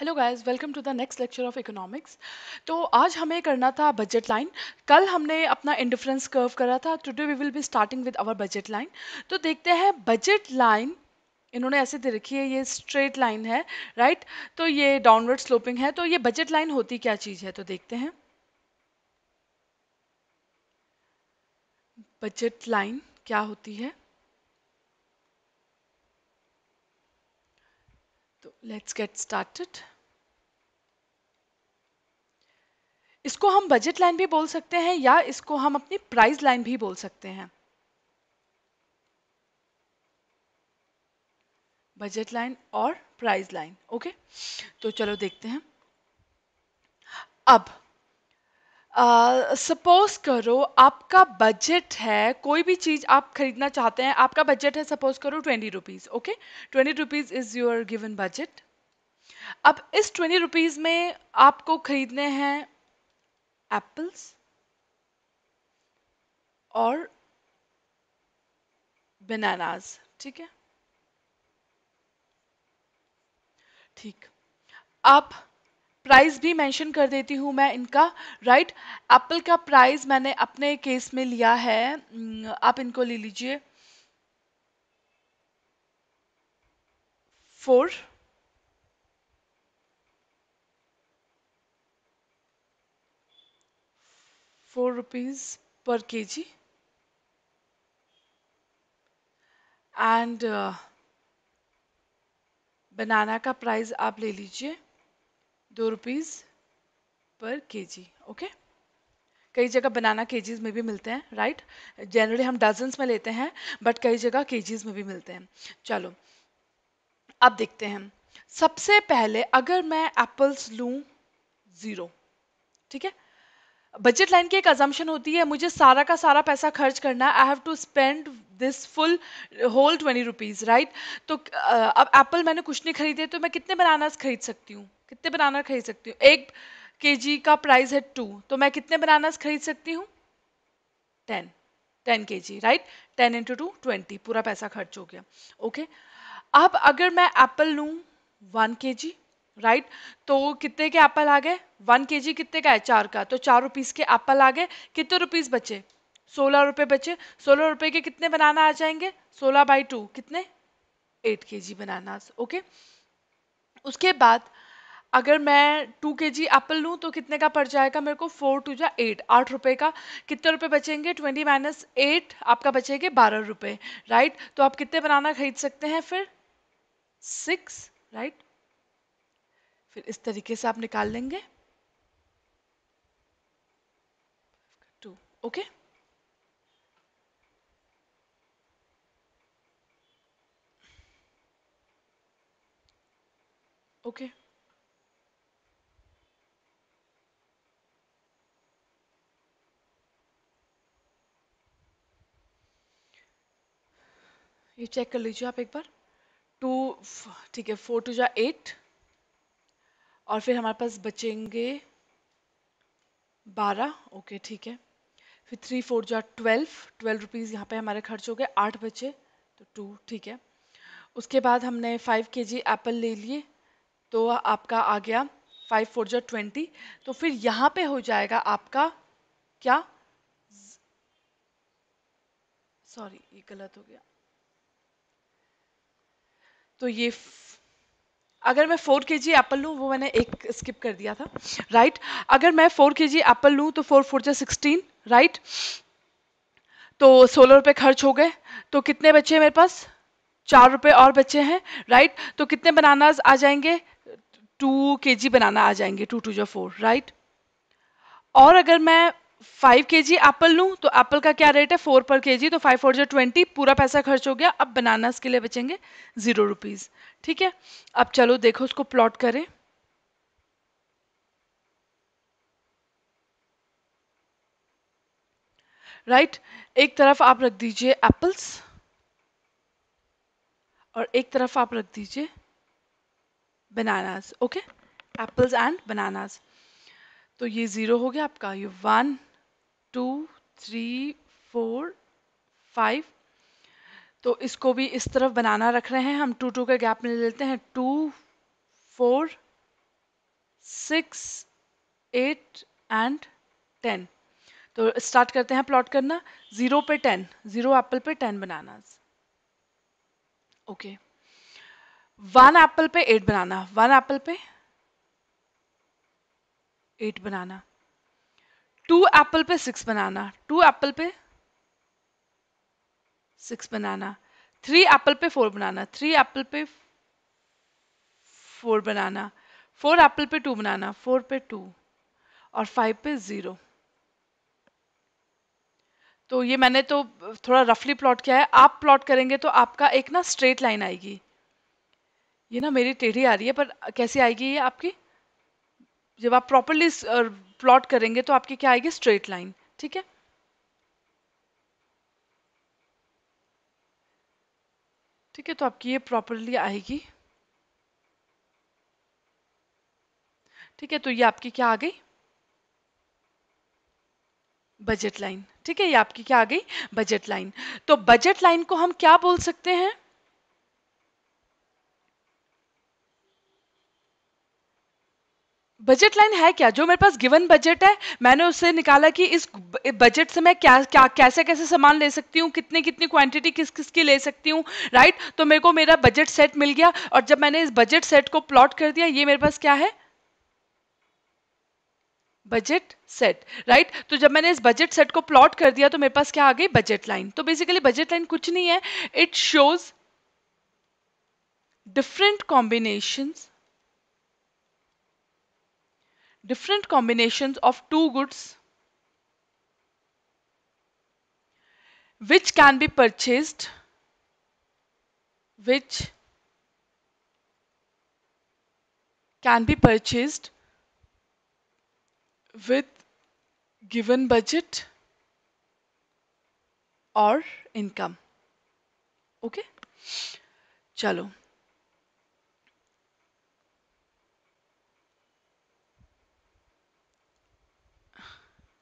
Hello guys welcome to the next lecture of economics तो आज हमें करना था बजट लाइन कल हमने अपना इंडिफरेंस कर्व करा था today we will be starting with our budget line तो देखते हैं बजट लाइन इन्होंने ऐसे दे रखी है ये स्ट्रेट लाइन है राइट तो ये डाउनवर्ड स्लोपिंग है तो ये बजट लाइन होती क्या चीज़ है तो देखते हैं बजट लाइन क्या होती है लेट्स गेट स्टार्टेड इसको हम बजट लाइन भी बोल सकते हैं या इसको हम अपनी प्राइस लाइन भी बोल सकते हैं बजट लाइन और प्राइस लाइन ओके तो चलो देखते हैं अब सपोज uh, करो आपका बजट है कोई भी चीज़ आप खरीदना चाहते हैं आपका बजट है सपोज करो twenty rupees okay twenty rupees is your given budget अब इस ट्वेंटी रुपीज़ में आपको खरीदने हैं एप्पल्स और बनानास ठीक है ठीक आप प्राइस भी मेंशन कर देती हूँ मैं इनका राइट एप्पल का प्राइस मैंने अपने केस में लिया है आप इनको ले लीजिए फोर रुपीज पर के जी एंड बनाना का प्राइस आप ले लीजिए दो रुपीज़ पर के जी ओके कई जगह बनाना केजीज में भी मिलते हैं राइट जनरली हम डजन्स में लेते हैं बट कई जगह केजीज में भी मिलते हैं चलो अब देखते हैं सबसे पहले अगर मैं एप्पल्स लूँ ज़ीरो ठीक है बजट लाइन की एक अजम्पन होती है मुझे सारा का सारा पैसा खर्च करना I have to spend this full whole twenty rupees right तो अब एप्पल मैंने कुछ नहीं खरीदे तो मैं कितने बनानास खरीद सकती हूँ कितने बनाना खरीद सकती हूँ एक के जी का प्राइस है टू तो मैं कितने बनानास खरीद सकती हूँ ten ten K G right ten into two twenty पूरा पैसा खर्च हो गया ओके okay? अब अगर मैं एप्पल लूँ वन के जी राइट तो कितने के एप्पल आ गए वन के जी कितने का है चार का तो चार रुपीज़ के एप्पल आ गए कितने रुपीज़ बचे सोलह रुपये बचे सोलह रुपये के कितने बनाना आ जाएंगे सोलह बाई टू कितने एट के जी बनाना ओके उसके बाद अगर मैं टू के जी एप्पल लूँ तो कितने का पड़ जाएगा मेरे को फोर टू जा एट आठ रुपये का कितने रुपए बचेंगे ट्वेंटी माइनस एट आपका बचेंगे बारह रुपये राइट तो आप कितने बनाना खरीद सकते हैं फिर सिक्स राइट फिर इस तरीके से आप निकाल लेंगे टू ओके ओके ये चेक कर लीजिए आप एक बार टू ठीक है फोर टू जो एट और फिर हमारे पास बचेंगे बारह ओके ठीक है फिर थ्री फोर जो ट्वेल्व ट्वेल्व रुपीज़ यहाँ पे हमारे खर्च हो गए आठ बचे तो टू ठीक है उसके बाद हमने फाइव के जी एप्पल ले लिए तो आपका आ गया फाइव फोर जो ट्वेंटी तो फिर यहाँ पे हो जाएगा आपका क्या सॉरी ये गलत हो गया तो ये अगर मैं फोर के जी एप्पल लूँ वो मैंने एक स्किप कर दिया था राइट अगर मैं फोर के जी एप्पल लूँ तो फोर फोर जो सिक्सटीन राइट तो सोलह रुपये खर्च हो गए तो कितने बच्चे हैं मेरे पास चार रुपये और बच्चे हैं राइट तो कितने बनानाज आ जाएंगे टू के जी बनाना आ जाएंगे टू टू जो फोर राइट और अगर मैं फाइव के जी एप्पल लूँ तो एप्पल का क्या रेट है फोर पर के जी तो फाइव फोर जो ट्वेंटी पूरा पैसा खर्च हो गया अब बनानास के लिए बचेंगे ज़ीरो रुपीज़ ठीक है अब चलो देखो उसको प्लॉट करें राइट right? एक तरफ आप रख दीजिए एप्पल्स और एक तरफ आप रख दीजिए bananas okay apples and bananas तो ये ज़ीरो हो गया आपका ये one two three four five तो इसको भी इस तरफ बनाना रख रहे हैं हम टू टू का गैप में ले लेते हैं two four six eight and ten तो स्टार्ट करते हैं प्लॉट करना ज़ीरो पे टेन ज़ीरो एप्पल पे ten banana okay one apple पे एट बनाना वन एप्पल पे एट बनाना टू एप्पल पे सिक्स बनाना टू एप्पल पे सिक्स बनाना थ्री एप्पल पे फोर बनाना थ्री एप्पल पे फोर बनाना फोर एप्पल पे two banana four पे two और five पे ज़ीरो तो ये मैंने तो थोड़ा रफली प्लॉट किया है आप प्लॉट करेंगे तो आपका एक ना स्ट्रेट लाइन आएगी ये ना मेरी टेढ़ी आ रही है पर कैसी आएगी ये आपकी जब आप प्रॉपरली प्लॉट करेंगे तो आपकी क्या आएगी स्ट्रेट लाइन ठीक है ठीक है तो आपकी ये प्रॉपरली आएगी ठीक है तो ये आपकी क्या आ गई बजट लाइन ठीक है ये आपकी क्या आ गई बजट लाइन तो बजट लाइन को हम क्या बोल सकते हैं बजट लाइन है क्या जो मेरे पास गिवन बजट है मैंने उससे निकाला कि इस बजट से मैं क्या क्या कैसे कैसे सामान ले सकती हूँ कितनी कितनी क्वांटिटी किस किस की ले सकती हूँ राइट तो मेरे को मेरा बजट सेट मिल गया और जब मैंने इस बजट सेट को प्लॉट कर दिया ये मेरे पास क्या है बजट सेट राइट तो जब मैंने इस बजट सेट को प्लॉट कर दिया तो मेरे पास क्या आ गई बजट लाइन तो बेसिकली बजट लाइन कुछ नहीं है it shows different combinations different combinations of two goods which can be purchased which can be purchased with given budget or income okay chalo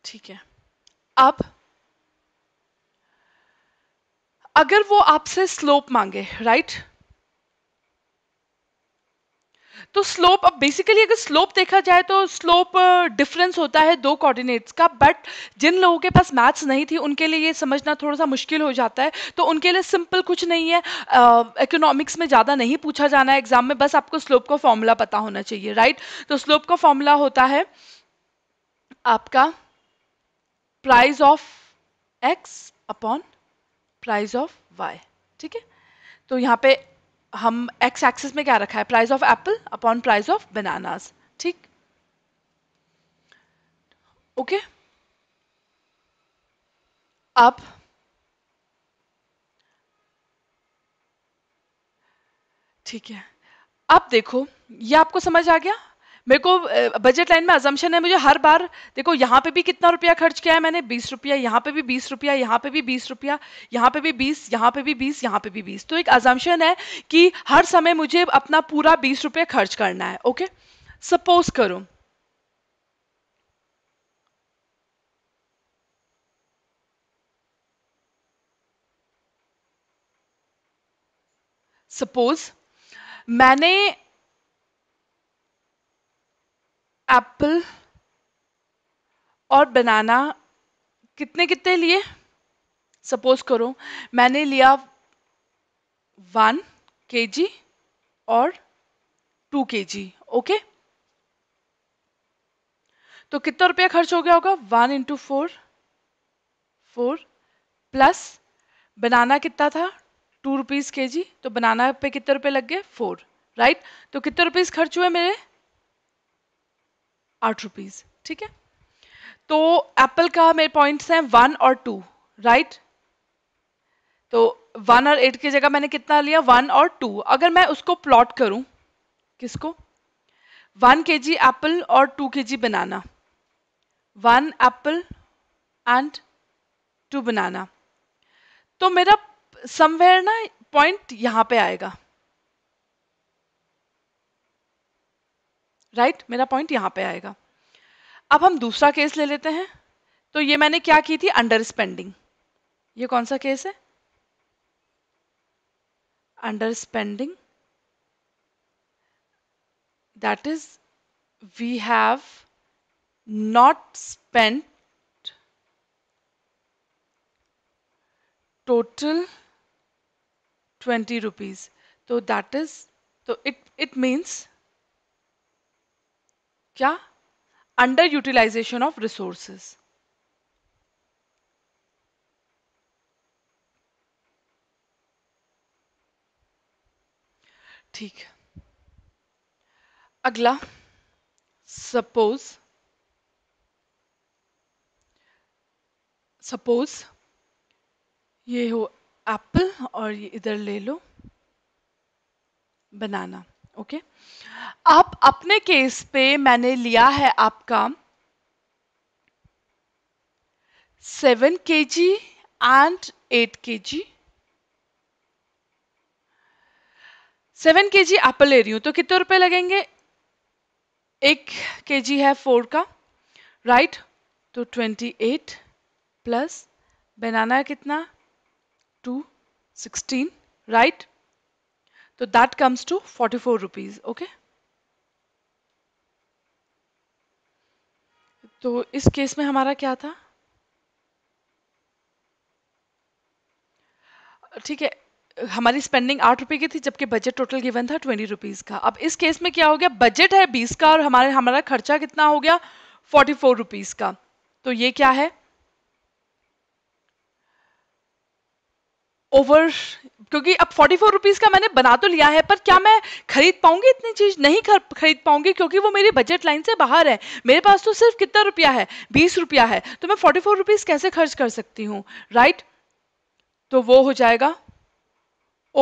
ठीक है अब अगर वो आपसे स्लोप मांगे राइट तो स्लोप अब बेसिकली अगर स्लोप देखा जाए तो स्लोप डिफरेंस होता है दो कोऑर्डिनेट्स का बट जिन लोगों के पास मैथ्स नहीं थी उनके लिए ये समझना थोड़ा सा मुश्किल हो जाता है तो उनके लिए सिंपल कुछ नहीं है इकोनॉमिक्स uh, में ज़्यादा नहीं पूछा जाना है एग्जाम में बस आपको स्लोप का फॉर्मूला पता होना चाहिए राइट तो स्लोप का फॉर्मूला होता है आपका price of X upon price of Y ठीक है तो यहाँ पे हम एक्स एक्सिस में क्या रखा है price of apple upon price of bananas ठीक ओके अब ठीक है अब देखो ये आपको समझ आ गया मेरे को बजट लाइन में अजम्पन है मुझे हर बार देखो यहाँ पे भी कितना रुपया खर्च किया है मैंने बीस रुपया यहाँ पे भी बीस रुपया यहाँ पे भी बीस रुपया यहाँ पे भी बीस यहाँ पे भी बीस यहाँ पे भी बीस तो एक अजम्पन है कि हर समय मुझे अपना पूरा बीस रुपया खर्च करना है ओके सपोज करो सपोज मैंने एप्पल और बनाना कितने कितने लिए सपोज करो मैंने लिया वन के जी और टू के जी ओके तो कितना रुपया खर्च हो गया होगा one into four four plus banana कितना था टू रुपीज़ के जी तो बनाना पे कितने रुपए लग गए फोर राइट तो कितने रुपीज़ खर्च हुए मेरे आठ रुपीज़ ठीक है तो एप्पल का मेरे पॉइंट्स हैं वन और टू राइट तो वन और एट की जगह मैंने कितना लिया वन और टू अगर मैं उसको प्लॉट करूं किसको वन के जी एप्पल और two K G banana one apple and two banana तो मेरा समवेयर ना पॉइंट यहां पे आएगा राइट मेरा पॉइंट यहाँ पे आएगा अब हम दूसरा केस ले लेते हैं तो ये मैंने क्या की थी अंडर स्पेंडिंग ये कौन सा केस है under spending that is we have not spend total twenty rupees तो दैट इज तो इट इट मीन्स क्या अंडर यूटिलाइजेशन ऑफ रिसोर्सेज ठीक अगला सपोज सपोज ये हो एप्पल और ये इधर ले लो बनाना ओके आप अपने केस पे मैंने लिया है आपका सेवन के जी and eight K ji seven के जी एप्पल ले रही हूं तो कितने रुपए लगेंगे एक के जी है फोर का राइट तो ट्वेंटी एट प्लस बनाना कितना टू सिक्सटीन राइट तो comes to forty 44 rupees okay तो इस केस में हमारा क्या था ठीक है हमारी स्पेंडिंग आठ रुपए की थी जबकि बजट टोटल गिवन था ट्वेंटी रुपीज का अब इस केस में क्या हो गया बजट है बीस का और हमारे हमारा खर्चा कितना हो गया फोर्टी फोर रुपीज का तो ये क्या है ओवर क्योंकि अब फोर्टी फोर रुपीज़ का मैंने बना तो लिया है पर क्या मैं खरीद पाऊंगी इतनी चीज़ नहीं खरीद पाऊंगी क्योंकि वो मेरी बजट लाइन से बाहर है मेरे पास तो सिर्फ कितना रुपया है बीस रुपया है तो मैं फोर्टी फोर रुपीज़ कैसे खर्च कर सकती हूँ राइट तो वो हो जाएगा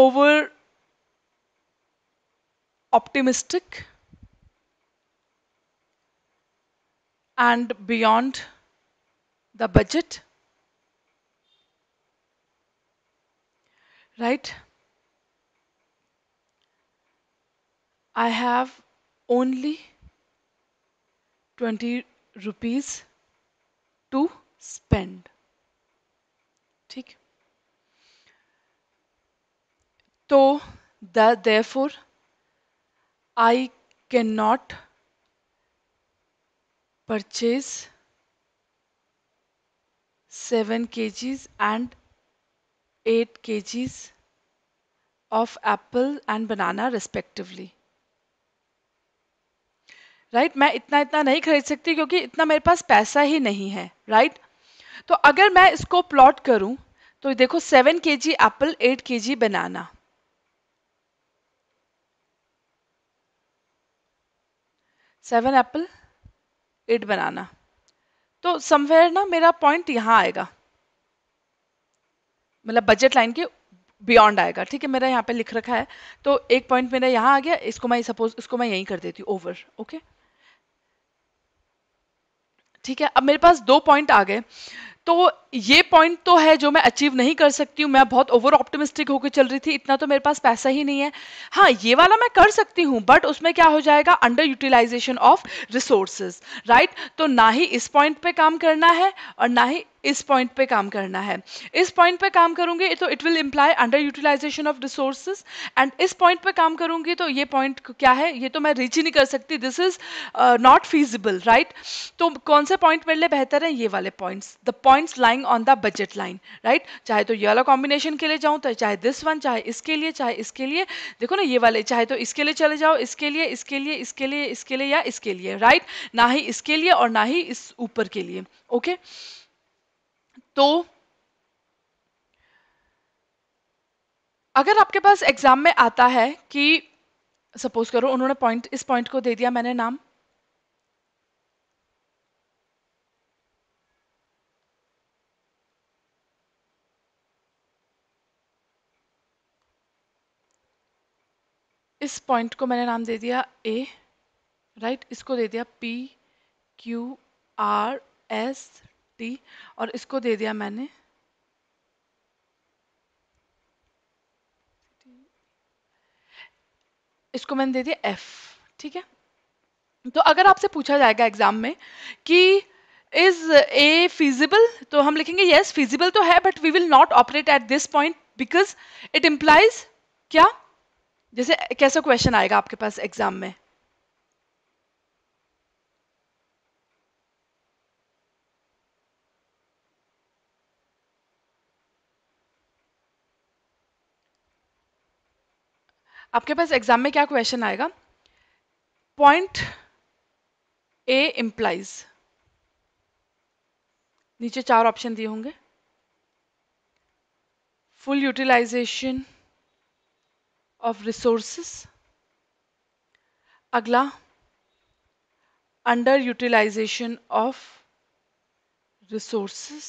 over optimistic and beyond the budget right I have only 20 rupees to spend ठीक तो the therefore I cannot purchase 7 kgs and के kgs of apple and banana respectively right right? मैं इतना इतना नहीं खरीद सकती क्योंकि इतना मेरे पास पैसा ही नहीं है राइट right? तो अगर मैं इसको प्लॉट करूं तो देखो सेवन के जी apple eight K G banana seven apple eight banana तो समवेयर ना मेरा पॉइंट यहाँ आएगा मतलब बजट लाइन के बियॉन्ड आएगा ठीक है मेरा यहाँ पे लिख रखा है तो एक पॉइंट मेरा यहाँ आ गया इसको मैं सपोज इसको मैं यहीं कर देती हूँ ओवर ओके ठीक है अब मेरे पास दो पॉइंट आ गए तो ये पॉइंट तो है जो मैं अचीव नहीं कर सकती हूँ मैं बहुत ओवर ऑप्टिमिस्टिक होकर चल रही थी इतना तो मेरे पास पैसा ही नहीं है हाँ ये वाला मैं कर सकती हूँ बट उसमें क्या हो जाएगा under utilisation of resources right तो ना ही इस पॉइंट पे काम करना है और ना ही इस पॉइंट पे काम करना है इस पॉइंट पे काम करूंगी तो it will imply under utilisation of resources and इस पॉइंट पे काम करूंगी तो ये पॉइंट क्या है ये तो मैं रीच ही नहीं कर सकती this is not feasible right तो कौन से पॉइंट मेरे लिए बेहतर है ये वाले points the points lying going on the budget line, right? चाहे तो ये वाला combination के लिए जाऊँ तो चाहे this one, चाहे इसके लिए चाहे इसके लिए देखो ना ये वाले चाहे तो इसके लिए चले जाओ इसके लिए इसके लिए इसके लिए इसके लिए या इसके लिए राइट right? ना ही इसके लिए और ना ही इस ऊपर के लिए ओके okay? तो अगर आपके पास एग्जाम में आता है कि सपोज करो उन्होंने पॉइंट इस पॉइंट को दे दिया मैंने नाम इस पॉइंट को मैंने नाम दे दिया ए राइट right? इसको दे दिया P Q R S T और इसको दे दिया मैंने इसको मैंने दे दिया एफ ठीक है तो अगर आपसे पूछा जाएगा एग्जाम में कि इज ए फिजिबल तो हम लिखेंगे येस फिजिबल तो है but we will not operate at this point because it implies क्या जैसे कैसा क्वेश्चन आएगा आपके पास एग्जाम में आपके पास एग्जाम में क्या क्वेश्चन आएगा पॉइंट ए इम्प्लाइज नीचे चार ऑप्शन दिए होंगे फुल यूटिलाइजेशन ऑफ resources अगला अंडर यूटिलाइजेशन ऑफ resources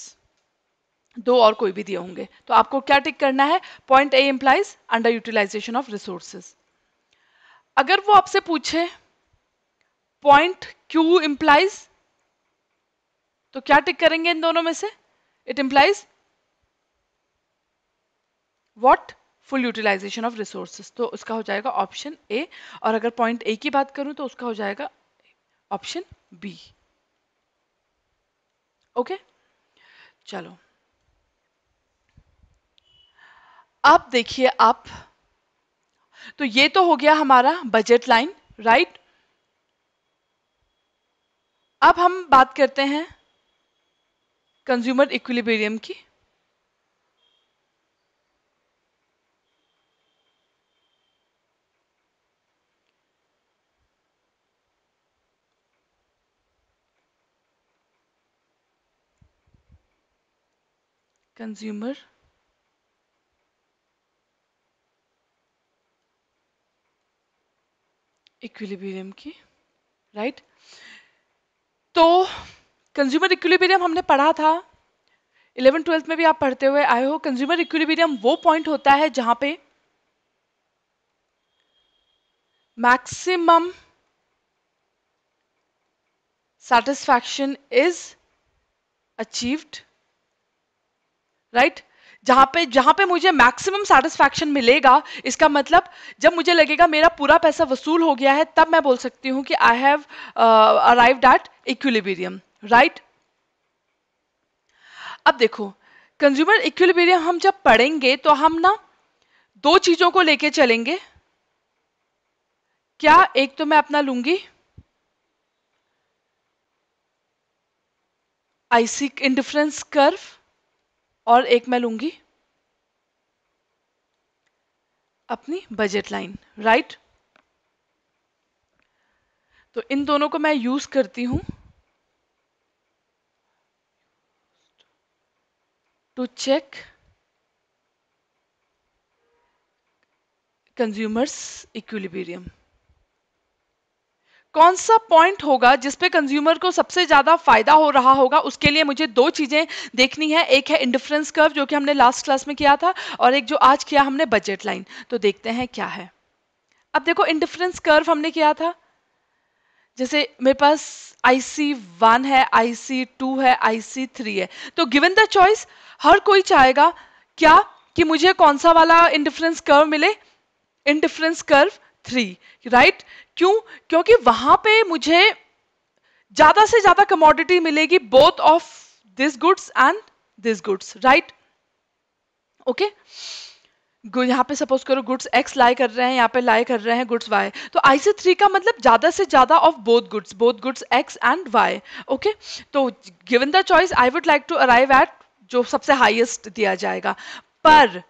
दो और कोई भी दिए होंगे तो आपको क्या टिक करना है point A implies under utilisation of resources अगर वो आपसे पूछे पॉइंट क्यू इंप्लाइज तो क्या टिक करेंगे इन दोनों में से it implies what full utilization of resources तो उसका हो जाएगा ऑप्शन ए और अगर पॉइंट ए की बात करूं तो उसका हो जाएगा ऑप्शन बी ओके चलो अब देखिए आप तो ये तो हो गया हमारा बजट लाइन राइट अब हम बात करते हैं कंज्यूमर इक्विलिब्रियम की consumer इक्विलिब्रियम की राइट तो कंज्यूमर इक्विलिब्रियम हमने पढ़ा था इलेवन ट्वेल्थ में भी आप पढ़ते हुए आए हो कंज्यूमर इक्विलिब्रियम वो पॉइंट होता है जहां पे maximum satisfaction is achieved right right? जहाँ पे जहां पे मुझे मैक्सिमम सेटिस्फैक्शन मिलेगा इसका मतलब जब मुझे लगेगा मेरा पूरा पैसा वसूल हो गया है तब मैं बोल सकती हूं कि I have arrive at equilibrium right अब देखो कंज्यूमर इक्विलिबीरियम हम जब पढ़ेंगे तो हम ना दो चीज़ों को लेके चलेंगे क्या एक तो मैं अपना लूंगी आईसी इंडिफरेंस कर्व और एक मैं लूंगी अपनी बजट लाइन राइट तो इन दोनों को मैं यूज़ करती हूं टू चेक कंज्यूमर्स इक्विलिबेरियम कौन सा पॉइंट होगा जिसपे कंज्यूमर को सबसे ज़्यादा फायदा हो रहा होगा उसके लिए मुझे दो चीज़ें देखनी है एक है इंडिफरेंस कर्व जो कि हमने लास्ट क्लास में किया था और एक जो आज किया हमने बजट लाइन तो देखते हैं क्या है अब देखो इंडिफरेंस कर्व हमने किया था जैसे मेरे पास आईसी वन है आईसी टू है आईसी थ्री है तो गिवन द चॉइस हर कोई चाहेगा क्या कि मुझे कौन सा वाला इंडिफरेंस कर्व मिले इंडिफरेंस कर्व थ्री राइट क्यों क्योंकि वहां पे मुझे ज्यादा से ज्यादा कमोडिटी मिलेगी both of this goods and this goods right okay यहाँ पे सपोज करो गुड्स एक्स लाई कर रहे हैं यहाँ पे लाई कर रहे हैं गुड्स वाई तो आईसी थ्री का मतलब ज्यादा से ज्यादा of both goods both goods X and Y okay तो given the choice I would like to arrive at जो सबसे हाईएस्ट दिया जाएगा पर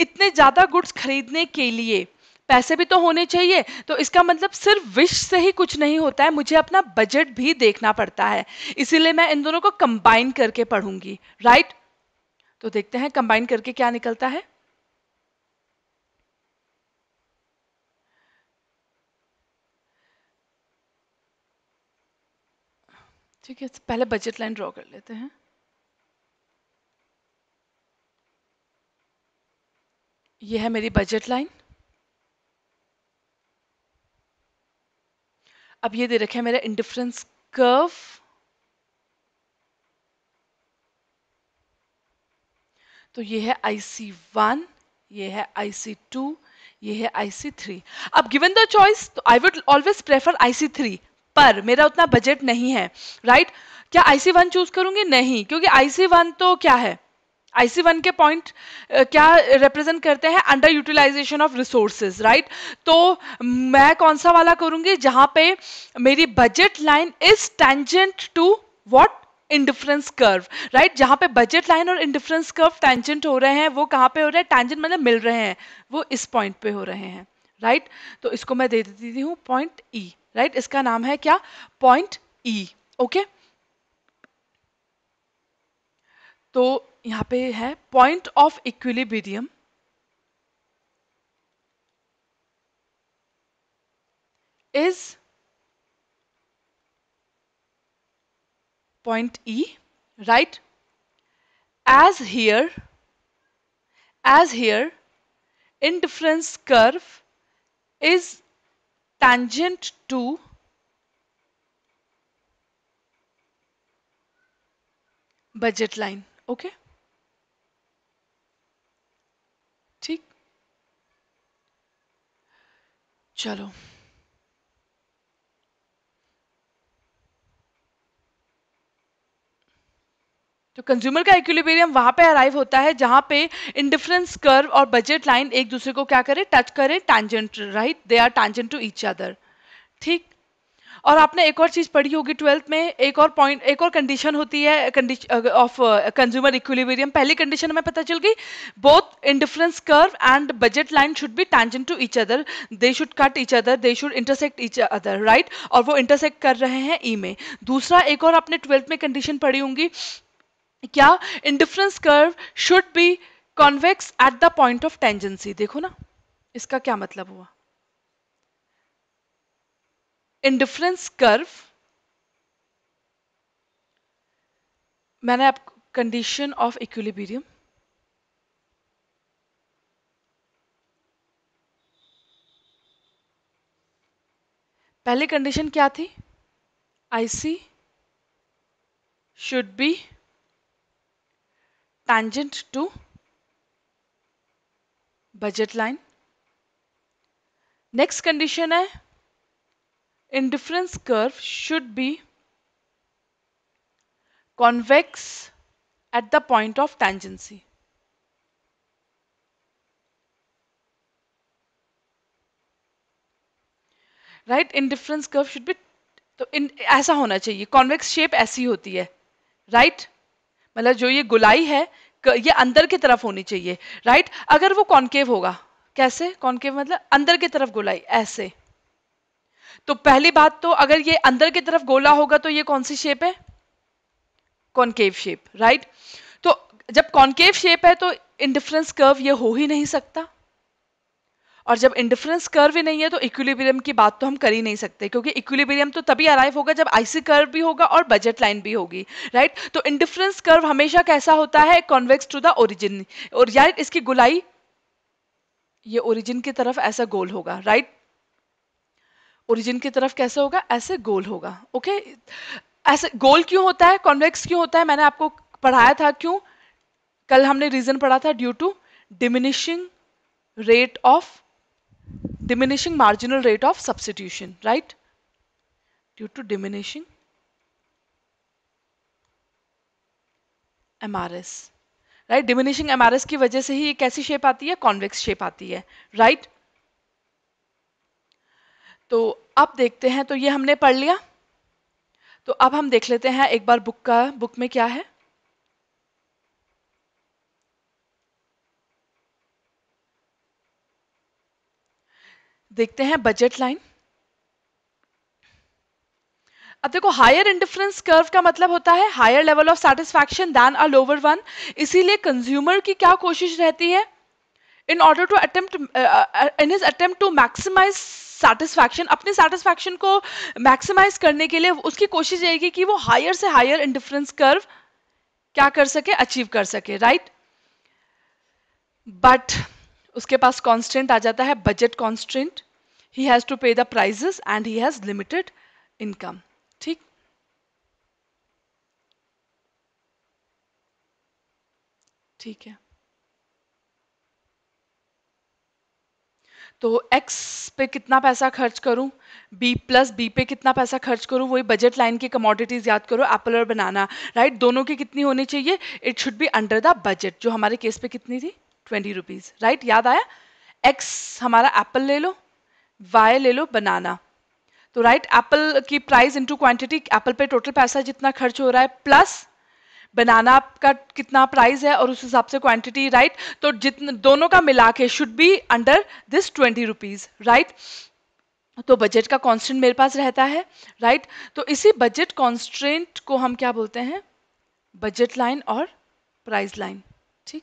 इतने ज्यादा गुड्स खरीदने के लिए पैसे भी तो होने चाहिए तो इसका मतलब सिर्फ विश से ही कुछ नहीं होता है मुझे अपना बजट भी देखना पड़ता है इसीलिए मैं इन दोनों को कंबाइन करके पढ़ूंगी राइट तो देखते हैं कंबाइन करके क्या निकलता है ठीक है पहले बजट लाइन ड्रॉ कर लेते हैं यह है मेरी बजट लाइन अब ये दे रखा है मेरा इंडिफरेंस कर्व तो ये है आई सी वन ये है आई सी टू ये है आई सी थ्री अब गिवन द चॉइस तो I would always prefer I C three पर मेरा उतना बजट नहीं है राइट right? क्या आई सी वन चूज करूंगी नहीं क्योंकि आई सी वन तो क्या है आईसी वन के पॉइंट क्या रिप्रेजेंट करते हैं under utilisation of resources right तो मैं कौन सा वाला करूंगी जहां पे मेरी budget line is tangent to what indifference curve right जहां पे बजट लाइन और इंडिफरेंस कर्व टेंजेंट हो रहे हैं वो कहां पे हो रहे हैं टेंजेंट मतलब मिल रहे हैं वो इस पॉइंट पे हो रहे हैं राइट right? तो इसको मैं दे देती हूँ पॉइंट ई राइट इसका नाम है क्या पॉइंट ई ओके तो यहाँ पे है point of equilibrium is point E right as here as here indifference curve is tangent to budget line okay ठीक चलो तो कंज्यूमर का इक्विलिब्रियम वहां पे अराइव होता है जहां पे इंडिफरेंस कर्व और बजट लाइन एक दूसरे को क्या करे टच करे tangent right they are tangent to each other ठीक और आपने एक और चीज़ पढ़ी होगी ट्वेल्थ में एक और पॉइंट एक और कंडीशन होती है ऑफ कंज्यूमर इक्विलिबेरियम पहली कंडीशन हमें पता चल गई both indifference curve and budget line should be tangent to each other they should cut each other they should intersect each other right और वो इंटरसेक्ट कर रहे हैं ई e में दूसरा एक और आपने ट्वेल्थ में कंडीशन पढ़ी होंगी क्या indifference curve should be convex at the point of tangency देखो ना इसका क्या मतलब हुआ इंडिफरेंस कर्व मैंने आप कंडीशन ऑफ इक्विलिबेरियम पहली कंडीशन क्या थी IC should be tangent to budget line next condition है indifference curve should be convex at the point of tangency. Right indifference curve should be तो इन ऐसा होना चाहिए कॉन्वेक्स शेप ऐसी होती है राइट right? मतलब जो ये गुलाई है ये अंदर की तरफ होनी चाहिए राइट right? अगर वो कॉन्केव होगा कैसे कॉन्केव मतलब अंदर की तरफ गुलाई ऐसे तो पहली बात तो अगर ये अंदर की तरफ गोला होगा तो ये कौन सी शेप है कॉन्केव शेप राइट तो जब कॉन्केव शेप है तो इंडिफरेंस कर्व ये हो ही नहीं सकता और जब इंडिफरेंस कर्व ही नहीं है तो इक्विलिब्रियम की बात तो हम कर ही नहीं सकते क्योंकि इक्विलिब्रियम तो तभी अराइव होगा जब आईसी कर्व भी होगा और बजट लाइन भी होगी राइट तो इंडिफरेंस कर्व हमेशा कैसा होता है कॉन्वेक्स टू द ओरिजिन और यार इसकी गुलाई ये ओरिजिन की तरफ ऐसा गोल होगा राइट ओरिजिन की तरफ कैसे होगा ऐसे गोल होगा ओके ऐसे गोल क्यों होता है कॉन्वेक्स क्यों होता है मैंने आपको पढ़ाया था क्यों कल हमने रीजन पढ़ा था due to diminishing rate of diminishing marginal rate of substitution right due to diminishing MRS right diminishing MRS की वजह से ही ये कैसी शेप आती है कॉन्वेक्स शेप आती है राइट right? तो अब देखते हैं तो ये हमने पढ़ लिया तो अब हम देख लेते हैं एक बार बुक का बुक में क्या है देखते हैं बजट लाइन अब देखो हायर इंडिफरेंस कर्व का मतलब होता है higher level of satisfaction than a lower one इसीलिए कंज्यूमर की क्या कोशिश रहती है in order to attempt uh, uh, uh, in his attempt to maximize satisfaction अपने सेटिस्फैक्शन को मैक्सिमाइज करने के लिए उसकी कोशिश रहेगी कि वो हायर से हायर इंडिफरेंस कर्व क्या कर सके अचीव कर सके राइट बट उसके पास कॉन्स्टेंट आ जाता है budget constant he has to pay the prices and he has limited income ठीक ठीक है तो एक्स पे कितना पैसा खर्च करूं बी प्लस बी पे कितना पैसा खर्च करूं वही बजट लाइन की कमोडिटीज़ याद करो एप्पल और बनाना राइट दोनों की कितनी होनी चाहिए it should be under the budget जो हमारे केस पे कितनी थी ट्वेंटी रुपीज़ राइट याद आया एक्स हमारा एप्पल ले लो वाई ले लो बनाना तो राइट एप्पल की प्राइस इंटू क्वांटिटी एप्पल पे टोटल पैसा जितना खर्च हो रहा है प्लस बनाना का कितना प्राइस है और उस हिसाब से क्वांटिटी राइट right? तो जितने दोनों का मिला के should be under this twenty rupees right तो बजट का कॉन्स्टेंट मेरे पास रहता है राइट right? तो इसी बजट कॉन्स्टेंट को हम क्या बोलते हैं बजट लाइन और प्राइस लाइन ठीक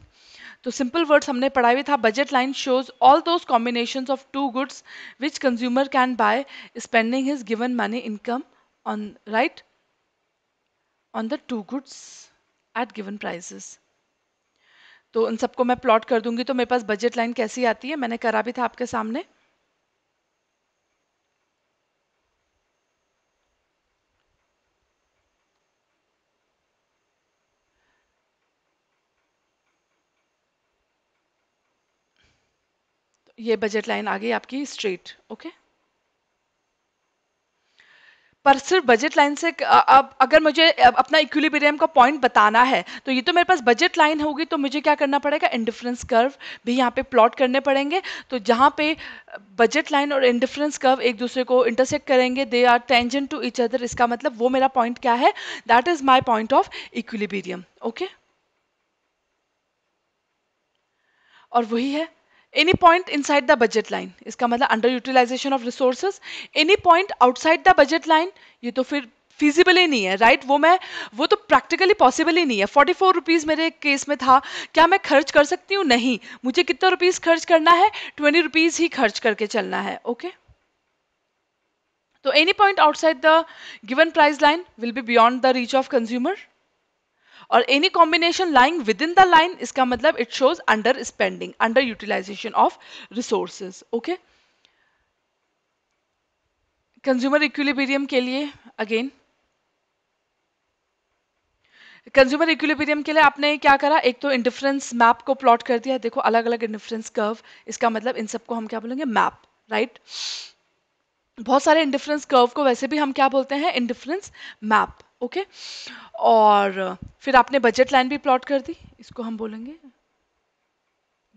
तो सिंपल वर्ड्स हमने पढ़ाए था budget line shows all those combination of two goods which consumer can buy spending his given money income on right on the two goods at given prices तो उन सबको मैं plot कर दूंगी तो मेरे पास बजट लाइन कैसी आती है मैंने करा भी था आपके सामने तो ये बजट लाइन आ गई आपकी स्ट्रेट ओके okay? पर सिर्फ बजट लाइन से अब अगर मुझे अपना इक्विलिब्रियम का पॉइंट बताना है तो ये तो मेरे पास बजट लाइन होगी तो मुझे क्या करना पड़ेगा इंडिफरेंस कर्व भी यहाँ पे प्लॉट करने पड़ेंगे तो जहाँ पे बजट लाइन और इंडिफरेंस कर्व एक दूसरे को इंटरसेक्ट करेंगे they are tangent to each other इसका मतलब वो मेरा पॉइंट क्या है that is my point of equilibrium okay और वही है any point inside the budget line इसका मतलब under utilisation of resources any point outside the budget line ये तो फिर फिजिबल ही नहीं है राइट right? वो मैं वो तो प्रैक्टिकली पॉसिबल ही नहीं है फोर्टी फोर रुपीज़ मेरे केस में था क्या मैं खर्च कर सकती हूँ नहीं मुझे कितना रुपीज़ खर्च करना है ट्वेंटी रुपीज़ ही खर्च करके चलना है ओके okay? तो any point outside the given price line will be beyond the reach of consumer और any combination lying within the line इसका मतलब it shows under spending under utilisation of resources okay consumer equilibrium के लिए again consumer equilibrium के लिए आपने क्या करा एक तो इंडिफरेंस मैप को प्लॉट कर दिया देखो अलग अलग इंडिफरेंस कर्व इसका मतलब इन सबको हम क्या बोलेंगे मैप राइट बहुत सारे इंडिफरेंस कर्व को वैसे भी हम क्या बोलते हैं इंडिफरेंस मैप ओके और फिर आपने बजट लाइन भी प्लॉट कर दी इसको हम बोलेंगे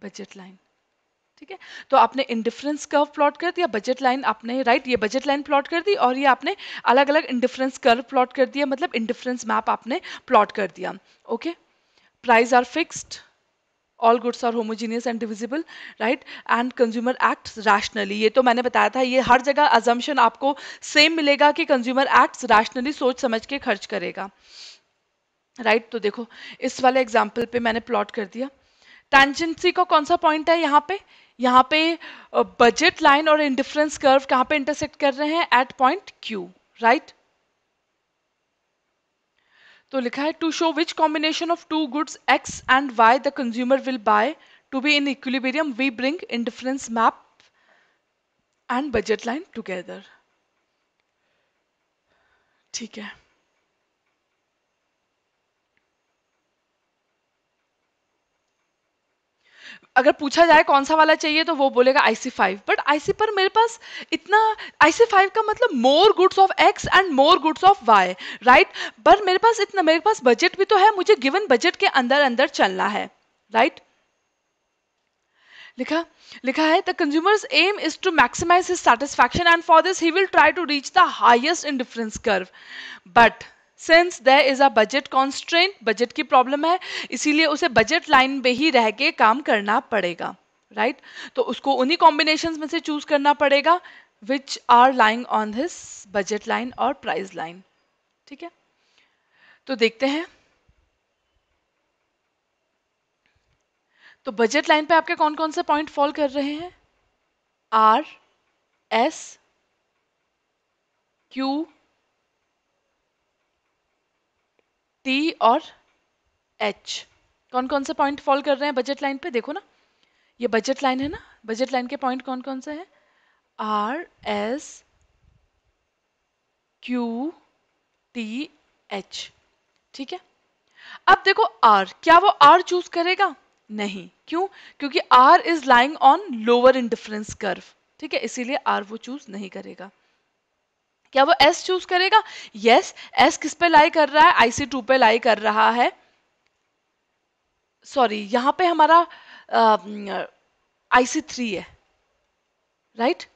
बजट लाइन ठीक है तो आपने इंडिफरेंस कर्व प्लॉट कर दिया बजट लाइन आपने राइट ये बजट लाइन प्लॉट कर दी और ये आपने अलग अलग इंडिफरेंस कर्व प्लॉट कर दिया मतलब इंडिफरेंस मैप आपने प्लॉट कर दिया okay price are fixed all goods are homogeneous and divisible right and consumer act rationally ये तो मैंने बताया था ये हर जगह अजम्पन आपको सेम मिलेगा कि कंज्यूमर एक्ट रैशनली सोच समझ के खर्च करेगा राइट right? तो देखो इस वाले एग्जाम्पल पे मैंने प्लॉट कर दिया टेंजेंसी का कौन सा पॉइंट है यहाँ पे यहाँ पे बजट uh, लाइन और इंडिफरेंस कर्व कहाँ पे इंटरसेक्ट कर रहे हैं एट पॉइंट क्यू राइट तो लिखा है to show which combination of two goods X and Y the consumer will buy to be in equilibrium we bring indifference map and budget line together ठीक है अगर पूछा जाए कौन सा वाला चाहिए तो वो बोलेगा आई सी फाइव बट आई सी पर मेरे पास इतना आई सी फाइव का मतलब more goods of X and more goods of Y right पर मेरे पास इतना मेरे पास बजट भी तो है मुझे गिवन बजट के अंदर अंदर चलना है राइट right? लिखा लिखा है the consumer's aim is to maximize his satisfaction and for this he will try to reach the highest indifference curve but since there is a budget constraint budget की problem है इसीलिए उसे budget line में ही रह के काम करना पड़ेगा राइट right? तो उसको उन्हीं कॉम्बिनेशन में से चूज करना पड़ेगा which are lying on this budget line और प्राइज लाइन ठीक है तो देखते हैं तो बजट लाइन पे आपके कौन कौन से पॉइंट फॉल कर रहे हैं आर एस क्यू टी और एच कौन कौन से पॉइंट फॉल कर रहे हैं बजट लाइन पे देखो ना ये बजट लाइन है ना बजट लाइन के पॉइंट कौन कौन से हैं R S Q T H ठीक है अब देखो आर क्या वो आर चूज करेगा नहीं क्यों क्योंकि R is lying on lower indifference curve ठीक है इसीलिए आर वो चूज नहीं करेगा क्या वो एस चूज करेगा यस yes, एस किस पे लाई कर रहा है आई सी टू पे लाई कर रहा है सॉरी यहां पे हमारा आई सी थ्री है राइट right?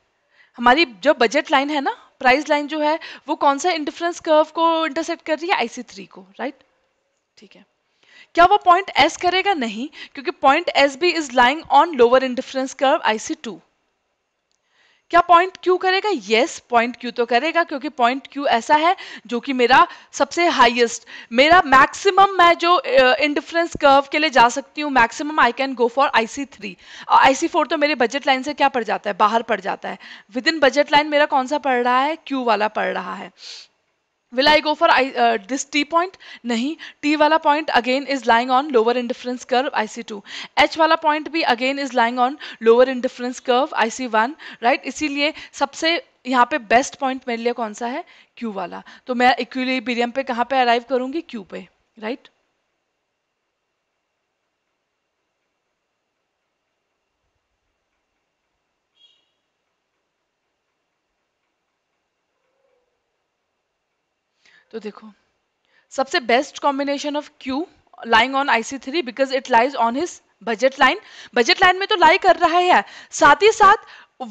हमारी जो बजट लाइन है ना प्राइस लाइन जो है वो कौन सा इंडिफरेंस कर्व को इंटरसेप्ट कर रही है आईसी थ्री को राइट right? ठीक है क्या वो पॉइंट एस करेगा नहीं क्योंकि point S B is lying on lower indifference curve IC two क्या पॉइंट क्यू करेगा यस पॉइंट क्यू तो करेगा क्योंकि पॉइंट क्यू ऐसा है जो कि मेरा सबसे हाईएस्ट मेरा मैक्सिमम मैं जो इंडिफरेंस uh, कर्व के लिए जा सकती हूँ maximum I can go for I C three I C four तो मेरे बजट लाइन से क्या पड़ जाता है बाहर पड़ जाता है विद इन बजट लाइन मेरा कौन सा पड़ रहा है क्यू वाला पड़ रहा है will I go for I this T point नहीं टी वाला point again is lying on lower indifference curve I C two H वाला पॉइंट भी again is lying on lower indifference curve I C one right इसीलिए सबसे यहाँ पे best point मेरे लिए कौन सा है क्यू वाला तो मैं इक्वली बीरियम पे कहाँ पे अराइव करूँगी क्यू पे राइट right? तो देखो सबसे best combination of Q lying on IC three because it lies on his budget line budget line में तो लाई कर रहा है साथ ही साथ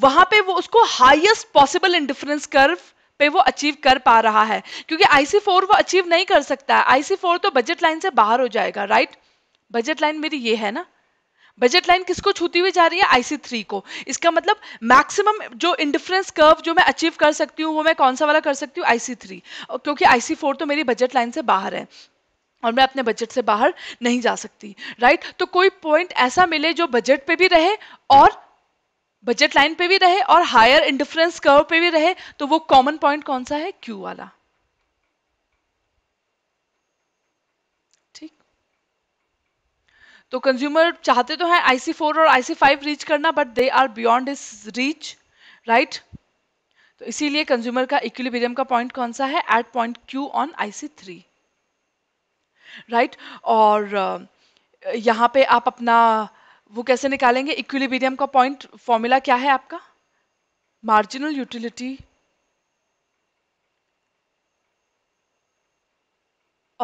वहां पे वो उसको हाईएस्ट पॉसिबल इंडिफरेंस कर्व पे वो अचीव कर पा रहा है क्योंकि आईसी फोर वो अचीव नहीं कर सकता है आईसी फोर तो बजट लाइन से बाहर हो जाएगा राइट बजट लाइन मेरी ये है ना बजट लाइन किसको छूती हुई जा रही है आईसी थ्री को इसका मतलब मैक्सिमम जो इंडिफरेंस कर्व जो मैं अचीव कर सकती हूँ वो मैं कौन सा वाला कर सकती हूँ आईसी थ्री क्योंकि आईसी फोर तो मेरी बजट लाइन से बाहर है और मैं अपने बजट से बाहर नहीं जा सकती राइट तो कोई पॉइंट ऐसा मिले जो बजट पे भी रहे और बजट लाइन पे भी रहे और हायर इंडिफरेंस कर्व पे भी रहे तो वो कॉमन पॉइंट कौन सा है क्यू वाला तो कंज्यूमर चाहते तो हैं आईसी फोर और आईसी फाइव रीच करना बट दे आर बियॉन्ड इस रीच राइट तो इसीलिए कंज्यूमर का इक्विलिब्रियम का पॉइंट कौन सा है at point Q on IC three right और यहाँ पे आप अपना वो कैसे निकालेंगे इक्विलिब्रियम का पॉइंट फॉर्मूला क्या है आपका marginal utility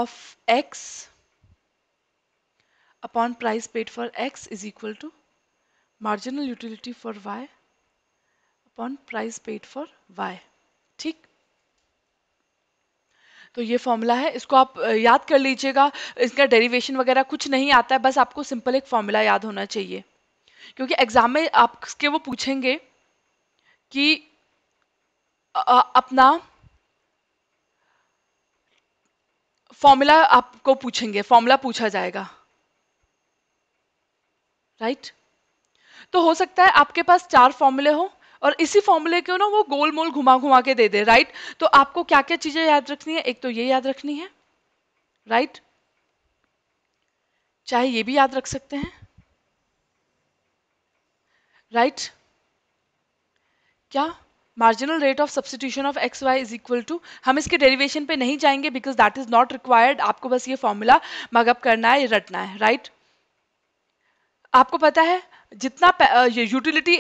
of X upon price paid for x is equal to marginal utility for y upon price paid for Y ठीक तो ये फॉर्मूला है इसको आप याद कर लीजिएगा इसका डेरिवेशन वगैरह कुछ नहीं आता है बस आपको सिंपल एक फॉर्मूला याद होना चाहिए क्योंकि एग्जाम में आपके वो पूछेंगे कि अपना फॉर्मूला आपको पूछेंगे फॉर्मूला पूछा जाएगा राइट right? तो हो सकता है आपके पास चार फॉर्मूले हो और इसी फॉर्मूले को ना वो गोल मोल घुमा घुमा के दे दे राइट तो आपको क्या क्या चीजें याद रखनी है एक तो ये याद रखनी है राइट चाहे ये भी याद रख सकते हैं राइट क्या marginal rate of substitution of X Y is equal to हम इसके डेरिवेशन पे नहीं जाएंगे because that is not required आपको बस ये फॉर्मूला मगअप करना है ये रटना है राइट right? आपको पता है जितना यूटिलिटी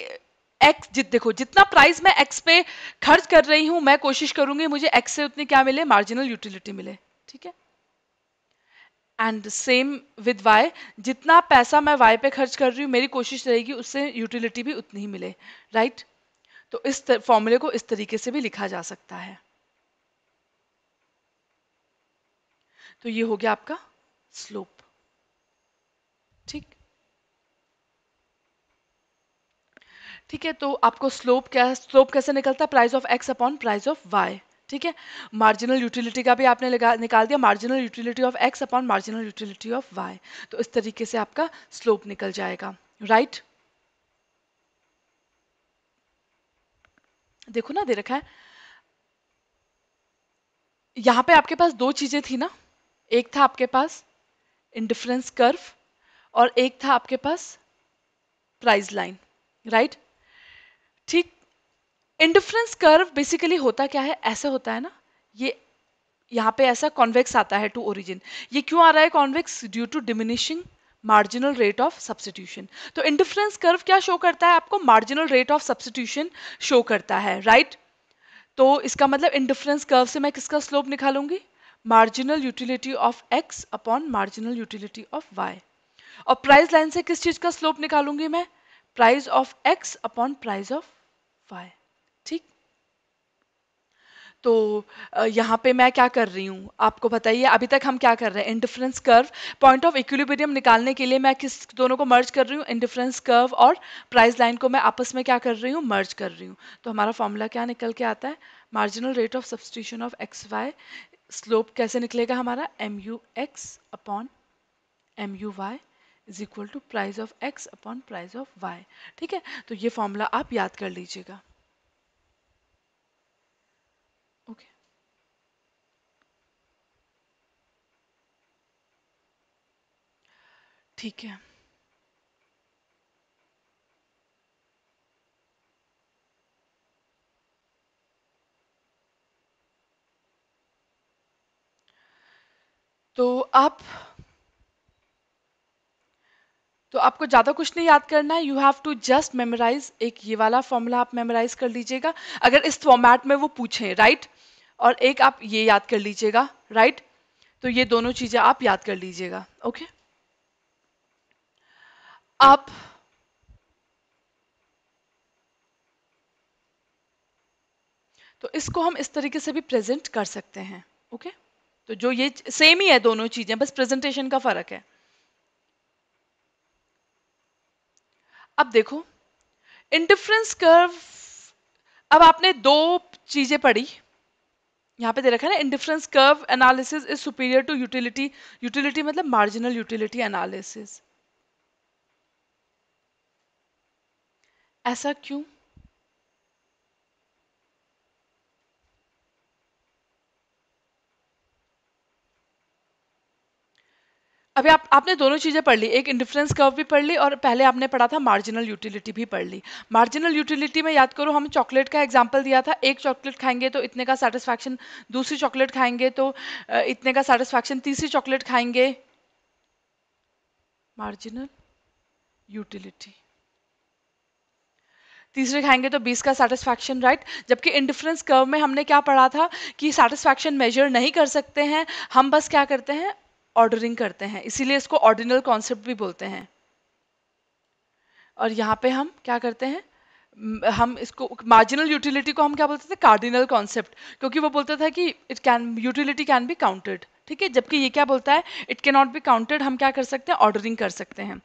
एक्स जित देखो जितना प्राइस मैं एक्स पे खर्च कर रही हूं मैं कोशिश करूंगी मुझे एक्स से उतनी क्या मिले मार्जिनल यूटिलिटी मिले ठीक है एंड सेम विद वाई जितना पैसा मैं वाई पे खर्च कर रही हूँ मेरी कोशिश रहेगी उससे यूटिलिटी भी उतनी ही मिले राइट तो इस फॉर्मूले को इस तरीके से भी लिखा जा सकता है तो ये हो गया आपका स्लोप ठीक ठीक है तो आपको स्लोप क्या स्लोप कैसे निकलता है price of X upon price of Y ठीक है मार्जिनल यूटिलिटी का भी आपने लगा निकाल दिया marginal utility of X upon marginal utility of Y तो इस तरीके से आपका स्लोप निकल जाएगा राइट right? देखो ना दे रखा है यहां पे आपके पास दो चीज़ें थी ना एक था आपके पास इंडिफरेंस कर्व और एक था आपके पास प्राइस लाइन राइट ठीक इंडिफरेंस कर्व बेसिकली होता क्या है ऐसा होता है ना ये यहाँ पे ऐसा कॉन्वेक्स आता है टू ओरिजिन ये क्यों आ रहा है convex due to diminishing marginal rate of substitution तो इंडिफरेंस कर्व क्या शो करता है आपको marginal rate of substitution show करता है राइट तो इसका मतलब इंडिफरेंस कर्व से मैं किसका स्लोप निकालूंगी marginal utility of X upon marginal utility of Y और प्राइस लाइन से किस चीज का स्लोप निकालूंगी मैं price of X upon price of five ठीक तो यहाँ पे मैं क्या कर रही हूँ आपको बताइए अभी तक हम क्या कर रहे हैं indifference curve point of equilibrium निकालने के लिए मैं किस दोनों को मर्ज कर रही हूँ इंडिफरेंस कर्व और प्राइस लाइन को मैं आपस में क्या कर रही हूँ मर्ज कर रही हूँ तो हमारा फॉर्मूला क्या निकल के आता है marginal rate of substitution of X Y slope कैसे निकलेगा हमारा M U X upon M U Y is equal to price of X upon price of Y ठीक है तो ये फॉर्मूला आप याद कर लीजिएगा ओके ठीक है तो आप तो आपको ज़्यादा कुछ नहीं याद करना है you have to just memorise एक ये वाला फॉर्मूला आप मेमोराइज कर लीजिएगा अगर इस फॉर्मेट में वो पूछें राइट और एक आप ये याद कर लीजिएगा राइट तो ये दोनों चीज़ें आप याद कर लीजिएगा ओके आप तो इसको हम इस तरीके से भी प्रेजेंट कर सकते हैं ओके तो जो ये सेम ही है दोनों चीज़ें बस प्रेजेंटेशन का फ़र्क है अब देखो इंटरफ्रेंस कर्व अब आपने दो चीज़ें पढ़ी यहाँ पे दे रखा है ना indifference curve analysis is superior to utility utility मतलब मार्जिनल यूटिलिटी एनालिसिस ऐसा क्यों अभी आप आपने दोनों चीज़ें पढ़ ली एक इंडिफरेंस कर्व भी पढ़ ली और पहले आपने पढ़ा था मार्जिनल यूटिलिटी भी पढ़ ली मार्जिनल यूटिलिटी में याद करो हम चॉकलेट का एग्जांपल दिया था एक चॉकलेट खाएंगे तो इतने का सेटिस्फैक्शन दूसरी चॉकलेट खाएंगे तो इतने का सेटिस्फैक्शन तीसरी चॉकलेट खाएंगे मार्जिनल यूटिलिटी तीसरे खाएंगे तो 20 का सेटिस्फैक्शन राइट right? जबकि इंडिफरेंस कर्व में हमने क्या पढ़ा था कि सेटिस्फैक्शन मेजर नहीं कर सकते हैं हम बस क्या करते हैं ऑर्डरिंग करते हैं इसीलिए इसको ऑर्डिनल कॉन्सेप्ट भी बोलते हैं और यहाँ पे हम क्या करते हैं हम इसको मार्जिनल यूटिलिटी को हम क्या बोलते थे कार्डिनल कॉन्सेप्ट क्योंकि वो बोलता था कि it can utility can be counted ठीक है जबकि ये क्या बोलता है it can not be counted हम क्या कर सकते हैं ऑर्डरिंग कर सकते हैं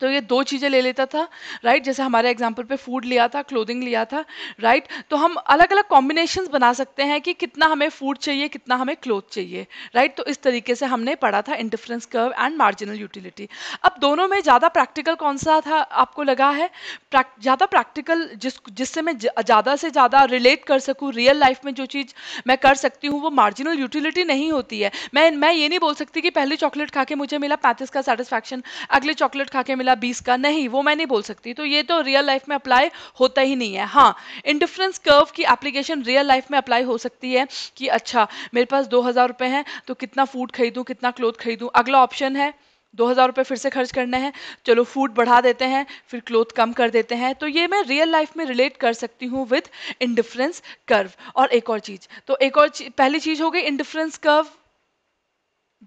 तो ये दो चीज़ें ले लेता था राइट जैसे हमारे एग्जाम्पल पे फूड लिया था क्लोथिंग लिया था राइट तो हम अलग अलग कॉम्बिनेशंस बना सकते हैं कि कितना हमें फूड चाहिए कितना हमें क्लोथ चाहिए राइट तो इस तरीके से हमने पढ़ा था indifference curve and marginal utility अब दोनों में ज़्यादा प्रैक्टिकल कौन सा था आपको लगा है ज़्यादा प्रैक्टिकल जिस जिससे मैं ज़्यादा से ज़्यादा रिलेट कर सकूँ रियल लाइफ में जो चीज़ मैं कर सकती हूँ वो मार्जिनल यूटिलिटी नहीं होती है मैं मैं ये नहीं बोल सकती कि पहले चॉकलेट खा के मुझे मिला पैंतीस का सेटिस्फैक्शन अगले चॉकलेट खा के मिला बीस का नहीं वो मैं नहीं बोल सकती तो ये तो रियल लाइफ में अप्लाई होता ही नहीं है हाँ इंडिफरेंस कर्व की एप्लीकेशन रियल लाइफ में अप्लाई हो सकती है कि अच्छा मेरे पास दो हज़ार रुपये हैं तो कितना फूड खरीदूँ कितना क्लोथ खरीदूँ अगला ऑप्शन है दो हज़ार रुपये फिर से खर्च करने हैं चलो फूड बढ़ा देते हैं फिर क्लोथ कम कर देते हैं तो ये मैं रियल लाइफ में रिलेट कर सकती हूँ विथ इंडिफरेंस कर्व और एक और चीज़ तो एक और चीज, पहली चीज़ हो गई इंडिफरेंस कर्व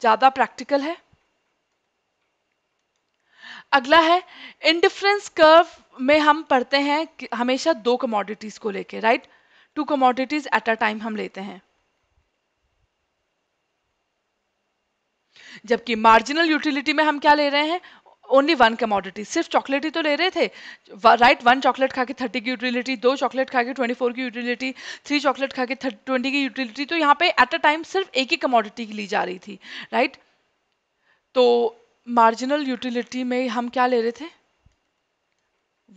ज़्यादा प्रैक्टिकल है अगला है इंडिफरेंस कर्व में हम पढ़ते हैं हमेशा दो कमोडिटीज़ को लेके right two commodities at a time हम लेते हैं जबकि मार्जिनल यूटिलिटी में हम क्या ले रहे हैं ओनली वन कमोडिटी सिर्फ चॉकलेट ही तो ले रहे थे राइट वन चॉकलेट खा के थर्टी की यूटिलिटी दो चॉकलेट खा के ट्वेंटी फोर की यूटिलिटी थ्री चॉकलेट खा के ट्वेंटी की यूटिलिटी तो यहाँ पे एट अ टाइम सिर्फ एक ही कमोडिटी की ली जा रही थी राइट right? तो मार्जिनल यूटिलिटी में हम क्या ले रहे थे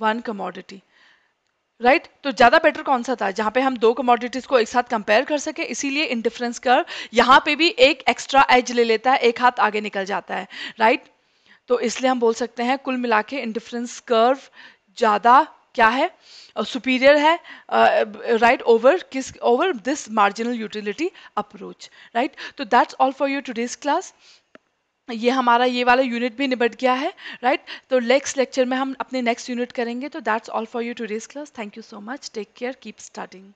वन कमोडिटी राइट right? तो ज़्यादा बेटर कौन सा था जहाँ पे हम दो कमोडिटीज़ को एक साथ कंपेयर कर सके इसीलिए इंडिफरेंस कर यहाँ पे भी एक एक्स्ट्रा एज ले लेता है एक हाथ आगे निकल जाता है राइट right? तो इसलिए हम बोल सकते हैं कुल मिला के इंडिफरेंस कर्व ज़्यादा क्या है सुपीरियर है राइट ओवर किस over this marginal utility approach right तो that's all for you today's class ये हमारा ये वाला यूनिट भी निबट गया है राइट तो नेक्स्ट लेक्चर में हम अपने नेक्स्ट यूनिट करेंगे तो that's all for you today's class thank you so much take care keep starting